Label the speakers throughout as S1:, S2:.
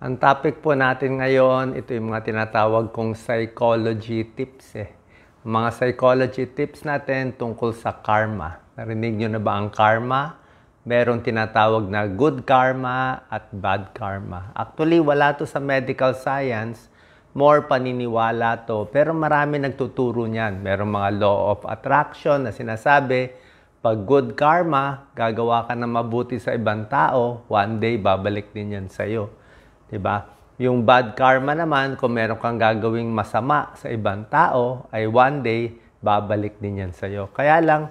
S1: Ang topic po natin ngayon, ito yung mga tinatawag kong psychology tips eh. Mga psychology tips natin tungkol sa karma. Narinig nyo na ba ang karma? Merong tinatawag na good karma at bad karma. Actually, wala to sa medical science. More paniniwala to. Pero marami nagtuturo niyan. Merong mga law of attraction na sinasabi, pag good karma, gagawa ka na mabuti sa ibang tao, one day babalik din yan sa'yo 'Di ba? Yung bad karma naman, kung meron kang gagawing masama sa ibang tao, ay one day, babalik din yan sa iyo. Kaya lang,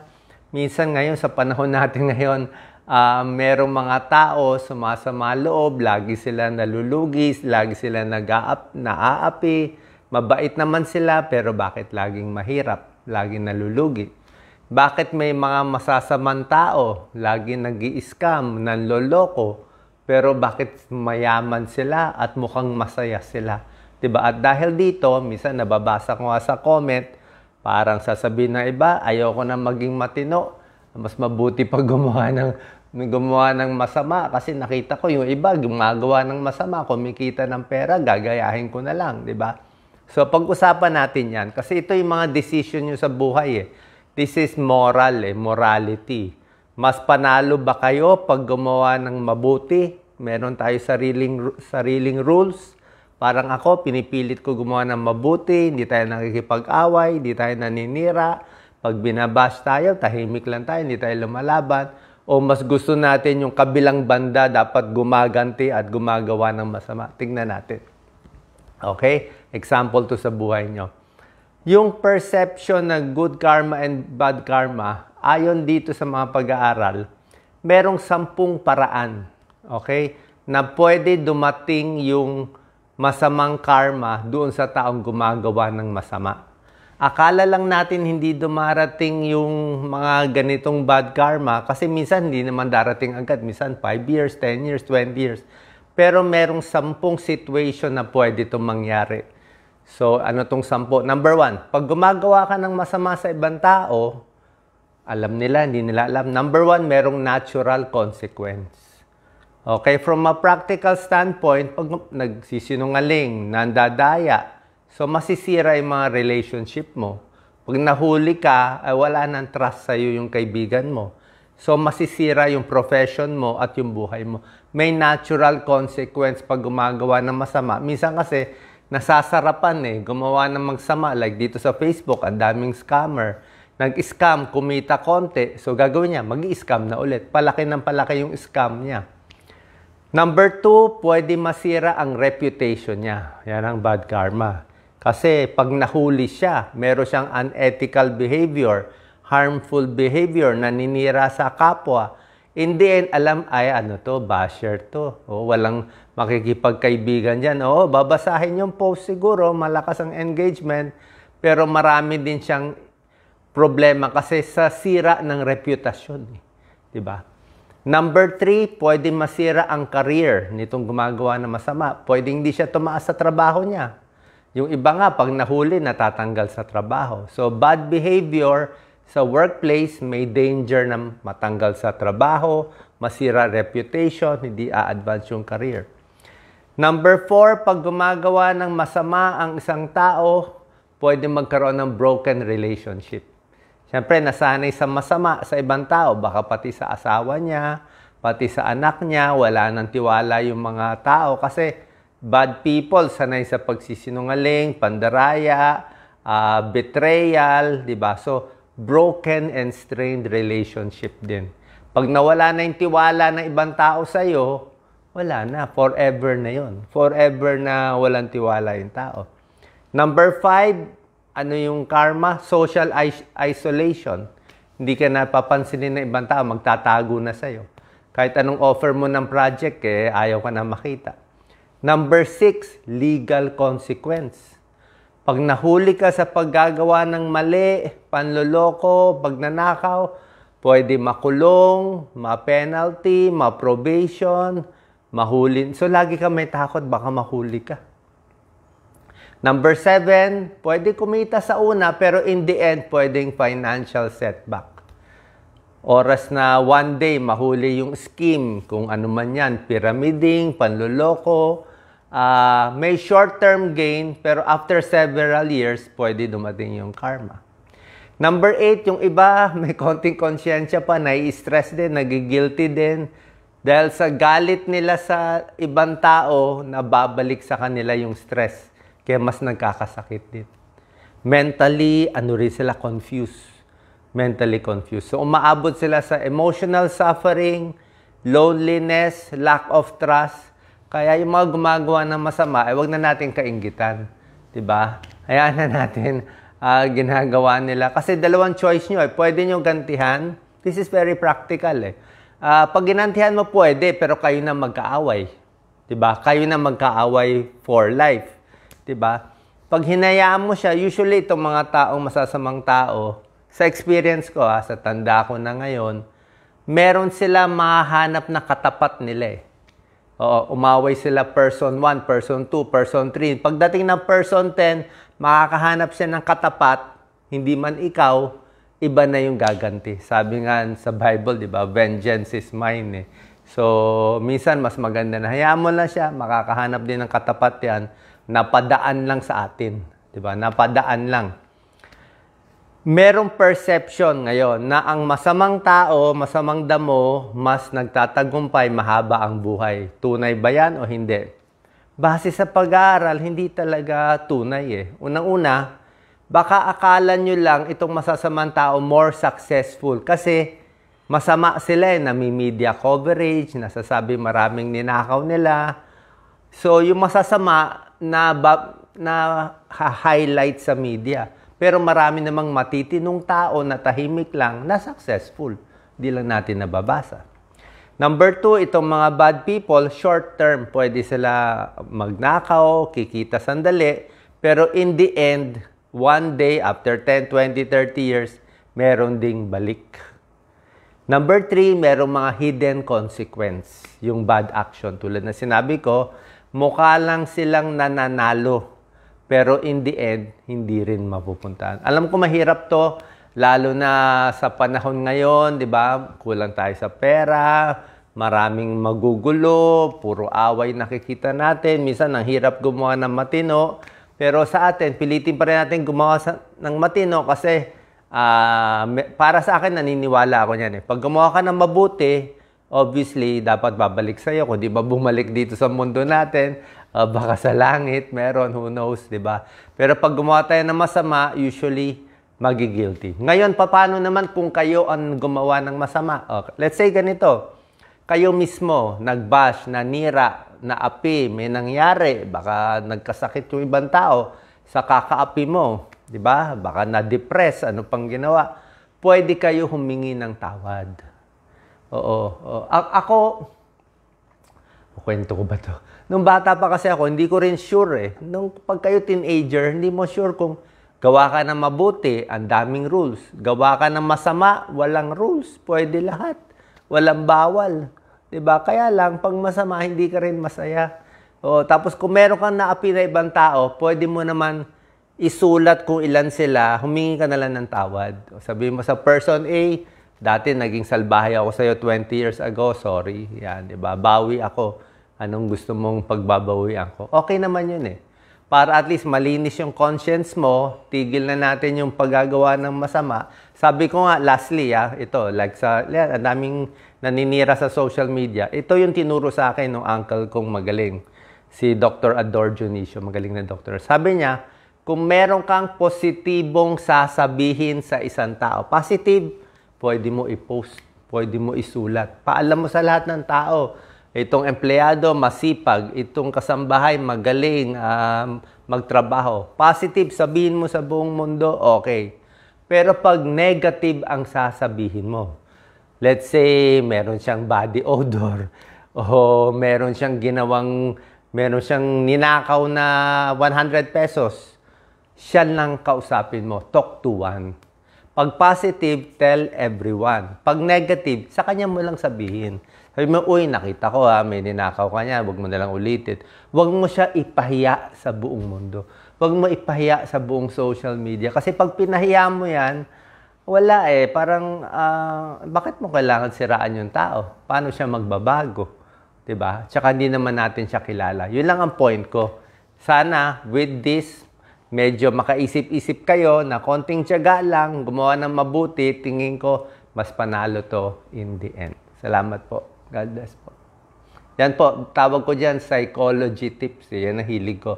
S1: minsan ngayon, sa panahon natin ngayon, uh, merong mga tao sumasama loob, lagi sila nalulugis, lagi sila nag-aap, naaapi, mabait naman sila, pero bakit laging mahirap, laging nalulugi? Bakit may mga masasamang tao, lagi nag-i-scam, nanloloko, pero bakit mayaman sila at mukhang masaya sila? 'Di ba? At dahil dito, minsan nababasa ko sa comment, parang sasabihin ng iba, ayoko na maging matino. Mas mabuti pa gumawa ng gumawa ng masama kasi nakita ko yung iba gumagawa ng masama, kumikita ng pera, gagayahin ko na lang, 'di ba? So pag-usapan natin 'yan kasi ito yung mga decision niyo sa buhay eh. This is moral eh, morality. Mas panalo ba kayo pag gumawa ng mabuti? Meron tayo sariling, sariling rules. Parang ako, pinipilit ko gumawa ng mabuti, hindi tayo nakikipag-away, hindi tayo naninira. Pag binabash tayo, tahimik lang tayo, hindi tayo lumalaban. O mas gusto natin yung kabilang banda dapat gumaganti at gumagawa ng masama. Tingnan natin. Okay? Example to sa buhay nyo yung perception ng good karma and bad karma, ayon dito sa mga pag-aaral, merong sampung paraan, okay, na pwede dumating yung masamang karma doon sa taong gumagawa ng masama. Akala lang natin hindi dumarating yung mga ganitong bad karma kasi minsan hindi naman darating agad. Minsan 5 years, 10 years, 20 years. Pero merong sampung situation na pwede itong mangyari. So, ano tong sampo? Number one, pag gumagawa ka ng masama sa ibang tao, alam nila, hindi nila alam. Number one, merong natural consequence. Okay, from a practical standpoint, pag nagsisinungaling, nandadaya, so masisira yung mga relationship mo. Pag nahuli ka, ay wala nang trust sa iyo yung kaibigan mo. So masisira yung profession mo at yung buhay mo. May natural consequence pag gumagawa ng masama. Minsan kasi, nasasarapan eh. Gumawa ng magsama. Like dito sa Facebook, ang daming scammer. Nag-scam, kumita konti. So gagawin niya, mag scam na ulit. Palaki ng palaki yung scam niya. Number two, pwede masira ang reputation niya. Yan ang bad karma. Kasi pag nahuli siya, meron siyang unethical behavior, harmful behavior, na naninira sa kapwa. In the end, alam ay ano to, basher to. O, walang makikipagkaibigan dyan. Oo, babasahin yung post siguro, malakas ang engagement, pero marami din siyang problema kasi sa sira ng reputasyon. Eh. Diba? Number three, pwede masira ang career nitong gumagawa ng masama. Pwede hindi siya tumaas sa trabaho niya. Yung iba nga, pag nahuli, natatanggal sa trabaho. So, bad behavior sa workplace may danger na matanggal sa trabaho, masira reputation, hindi a-advance yung career. Number four, pag gumagawa ng masama ang isang tao, pwede magkaroon ng broken relationship. Siyempre, nasanay sa masama sa ibang tao, baka pati sa asawa niya, pati sa anak niya, wala nang tiwala yung mga tao kasi bad people, sanay sa pagsisinungaling, pandaraya, uh, betrayal, di ba? So, broken and strained relationship din. Pag nawala na yung tiwala ng ibang tao sa'yo, wala na. Forever na yon. Forever na walang tiwala yung tao. Number five, ano yung karma? Social is- isolation. Hindi ka napapansinin ng ibang tao, magtatago na sa'yo. Kahit anong offer mo ng project, eh, ayaw ka na makita. Number six, legal consequence. Pag nahuli ka sa paggagawa ng mali, panloloko, pagnanakaw, pwede makulong, ma-penalty, ma-probation, mahuli. So, lagi ka may takot, baka mahuli ka. Number seven, pwede kumita sa una, pero in the end, pwedeng financial setback. Oras na one day, mahuli yung scheme, kung ano man yan, pyramiding, panluloko, uh, ah, may short-term gain, pero after several years, pwede dumating yung karma. Number eight, yung iba, may konting konsyensya pa, nai-stress din, nagigilty din, dahil sa galit nila sa ibang tao, nababalik sa kanila yung stress. Kaya mas nagkakasakit din. Mentally, ano rin sila confused. Mentally confused. So umaabot sila sa emotional suffering, loneliness, lack of trust. Kaya yung mga gumagawa ng masama, ay eh, wag na natin kaingitan. ba? Diba? Hayaan na natin uh, ginagawa nila. Kasi dalawang choice nyo. Eh. Pwede nyo gantihan. This is very practical eh uh, pag ginantihan mo pwede, pero kayo na magkaaway. 'Di ba? Kayo na mag-aaway for life. 'Di ba? Pag hinayaan mo siya, usually itong mga taong masasamang tao, sa experience ko ha, ah, sa tanda ko na ngayon, meron sila mahanap na katapat nila eh. Oo, umaway sila person 1, person 2, person 3. Pagdating ng person 10, makakahanap siya ng katapat, hindi man ikaw, iba na yung gaganti. Sabi nga sa Bible, di ba, vengeance is mine eh. So, minsan mas maganda na hayaan mo na siya, makakahanap din ng katapat yan, napadaan lang sa atin. Di ba? Napadaan lang. Merong perception ngayon na ang masamang tao, masamang damo, mas nagtatagumpay, mahaba ang buhay. Tunay ba yan o hindi? Base sa pag-aaral, hindi talaga tunay eh. Unang-una, baka akala nyo lang itong masasamang tao more successful kasi masama sila eh, nami-media coverage, nasasabi maraming ninakaw nila. So, yung masasama na, na highlight sa media. Pero marami namang matitinong tao na tahimik lang na successful. Di lang natin nababasa. Number two, itong mga bad people, short term, pwede sila magnakaw, kikita sandali, pero in the end, one day, after 10, 20, 30 years, meron ding balik. Number three, merong mga hidden consequence, yung bad action. Tulad na sinabi ko, mukha lang silang nananalo. Pero in the end, hindi rin mapupuntahan. Alam ko mahirap to, lalo na sa panahon ngayon, di ba? Kulang tayo sa pera, maraming magugulo, puro away nakikita natin. Minsan, ang hirap gumawa ng matino. Pero sa atin, pilitin pa rin natin gumawa sa, ng matino kasi uh, para sa akin, naniniwala ako niyan. Eh. Pag gumawa ka ng mabuti, obviously, dapat babalik sa'yo. Kung di ba bumalik dito sa mundo natin, uh, baka sa langit, meron, who knows, di ba? Pero pag gumawa tayo ng masama, usually, magigilty. Ngayon, paano naman kung kayo ang gumawa ng masama? Okay. Let's say ganito, kayo mismo nag-bash, nanira, naapi, may nangyari, baka nagkasakit yung ibang tao sa kakaapi mo, 'di ba? Baka na-depress, ano pang ginawa? Pwede kayo humingi ng tawad. Oo. oo. A- ako kwento ko ba to? Nung bata pa kasi ako, hindi ko rin sure eh. Nung pag kayo teenager, hindi mo sure kung gawa ka ng mabuti, ang daming rules. Gawa ka ng masama, walang rules. Pwede lahat. Walang bawal. 'Di ba? Kaya lang pag masama hindi ka rin masaya. O tapos kung meron kang naapi na ibang tao, pwede mo naman isulat kung ilan sila, humingi ka na lang ng tawad. O sabihin mo sa person A, dati naging salbahay ako sa'yo 20 years ago, sorry. Yan, 'di ba? Bawi ako. Anong gusto mong pagbabawi ko? Okay naman 'yun eh para at least malinis yung conscience mo, tigil na natin yung paggagawa ng masama. Sabi ko nga, lastly, ah, ito, like sa, yeah, ang daming naninira sa social media. Ito yung tinuro sa akin ng uncle kong magaling, si Dr. Ador Junicio, magaling na doctor. Sabi niya, kung meron kang positibong sasabihin sa isang tao, positive, pwede mo i-post, pwede mo isulat. Paalam mo sa lahat ng tao itong empleyado masipag, itong kasambahay magaling um, magtrabaho. Positive, sabihin mo sa buong mundo, okay. Pero pag negative ang sasabihin mo, let's say meron siyang body odor o meron siyang ginawang, meron siyang ninakaw na 100 pesos, siya lang kausapin mo. Talk to one. Pag positive, tell everyone. Pag negative, sa kanya mo lang sabihin. Sabi mo, uy, nakita ko ha, ah, may ninakaw ka niya, huwag mo nalang ulitin. Huwag mo siya ipahiya sa buong mundo. Huwag mo ipahiya sa buong social media. Kasi pag pinahiya mo yan, wala eh. Parang, uh, bakit mo kailangan siraan yung tao? Paano siya magbabago? 'di ba? Tsaka hindi naman natin siya kilala. 'Yun lang ang point ko. Sana with this medyo makaisip-isip kayo na konting tiyaga lang, gumawa ng mabuti, tingin ko mas panalo to in the end. Salamat po. God bless po. Yan po, tawag ko dyan psychology tips. Eh, yan ang hilig ko.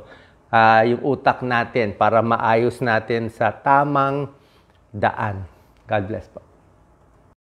S1: Uh, yung utak natin para maayos natin sa tamang daan. God bless po.